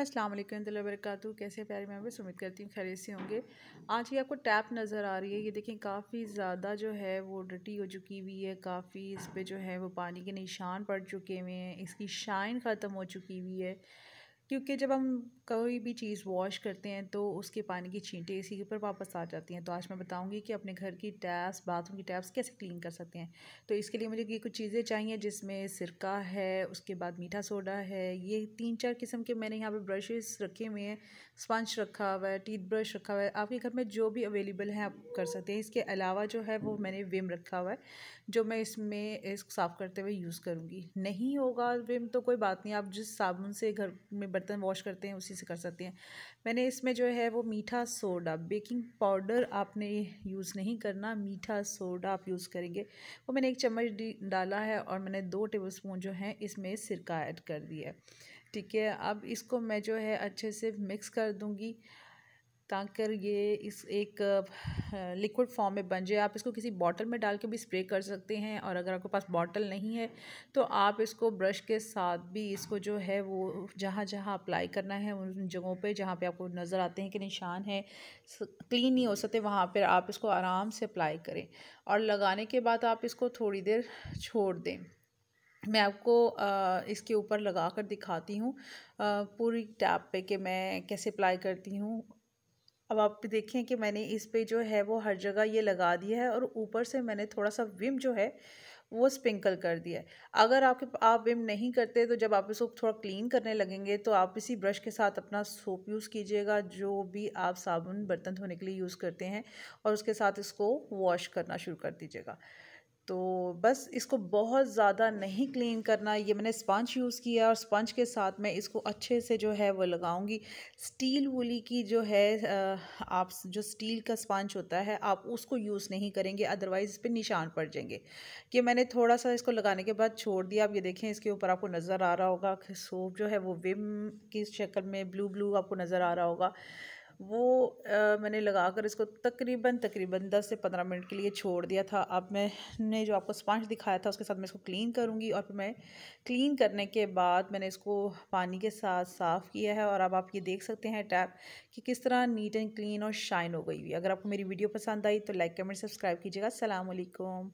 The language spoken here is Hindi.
अस्सलाम वालेकुम दिल कैसे प्यारे मैं भी उम्मीद करती हूँ खैर से होंगे आज ये आपको टैप नज़र आ रही है ये देखें काफ़ी ज़्यादा जो है वो डटी हो चुकी हुई है काफ़ी इस पर जो है वो पानी के निशान पड़ चुके हुए हैं इसकी शाइन ख़त्म हो चुकी हुई है क्योंकि जब हम कोई भी चीज़ वॉश करते हैं तो उसके पानी की छींटे इसी के ऊपर वापस आ जाती हैं तो आज मैं बताऊंगी कि अपने घर की टैप्स बाथरूम की टैप्स कैसे क्लीन कर सकते हैं तो इसके लिए मुझे ये कुछ चीज़ें चाहिए जिसमें सिरका है उसके बाद मीठा सोडा है ये तीन चार किस्म के मैंने यहाँ पर ब्रशेस रखे हुए हैं स्पंज रखा हुआ है टीथ ब्रश रखा हुआ है आपके घर में जो भी अवेलेबल है आप कर सकते हैं इसके अलावा जो है वो मैंने विम रखा हुआ है जो मैं इसमें इस साफ़ करते हुए यूज़ करूँगी नहीं होगा विम तो कोई बात नहीं आप जिस साबुन से घर में बर्तन वॉश करते हैं उसी से कर सकते हैं मैंने इसमें जो है वो मीठा सोडा बेकिंग पाउडर आपने यूज़ नहीं करना मीठा सोडा आप यूज़ करेंगे वो मैंने एक चम्मच डाला है और मैंने दो टेबल स्पून जो है इसमें सिरका ऐड कर दिया ठीक है अब इसको मैं जो है अच्छे से मिक्स कर दूँगी ताकर ये इस एक लिक्विड फॉर्म में बन जाए आप इसको किसी बॉटल में डाल के भी स्प्रे कर सकते हैं और अगर आपके पास बॉटल नहीं है तो आप इसको ब्रश के साथ भी इसको जो है वो जहाँ जहाँ अप्लाई करना है उन जगहों पे जहाँ पे आपको नज़र आते हैं कि निशान है क्लीन नहीं हो सकते वहाँ पर आप इसको आराम से अप्लाई करें और लगाने के बाद आप इसको थोड़ी देर छोड़ दें मैं आपको इसके ऊपर लगा कर दिखाती हूँ पूरी टैप पे कि मैं कैसे अप्लाई करती हूँ अब आप देखें कि मैंने इस पे जो है वो हर जगह ये लगा दिया है और ऊपर से मैंने थोड़ा सा विम जो है वो स्प्रिंकल कर दिया है अगर आपके आप विम नहीं करते तो जब आप इसको थोड़ा क्लीन करने लगेंगे तो आप इसी ब्रश के साथ अपना सोप यूज़ कीजिएगा जो भी आप साबुन बर्तन धोने के लिए यूज़ करते हैं और उसके साथ इसको वॉश करना शुरू कर दीजिएगा तो बस इसको बहुत ज़्यादा नहीं क्लीन करना ये मैंने स्पंज यूज़ किया और स्पंज के साथ मैं इसको अच्छे से जो है वो लगाऊंगी स्टील वुली की जो है आप जो स्टील का स्पंज होता है आप उसको यूज़ नहीं करेंगे अदरवाइज़ इस पर निशान पड़ जाएंगे कि मैंने थोड़ा सा इसको लगाने के बाद छोड़ दिया आप ये देखें इसके ऊपर आपको नज़र आ रहा होगा सोप जो है वो विम की शक्ल में ब्लू ब्लू आपको नज़र आ रहा होगा वो आ, मैंने लगा कर इसको तकरीबन तकरीबन 10 से 15 मिनट के लिए छोड़ दिया था अब मैंने जो आपको स्पंज दिखाया था उसके साथ मैं इसको क्लीन करूँगी और फिर मैं क्लीन करने के बाद मैंने इसको पानी के साथ साफ़ किया है और अब आप ये देख सकते हैं टैप कि किस तरह नीट एंड क्लीन और शाइन हो गई हुई अगर आपको मेरी वीडियो पसंद आई तो लाइक कमेंट सब्सक्राइब कीजिएगा अल्लाम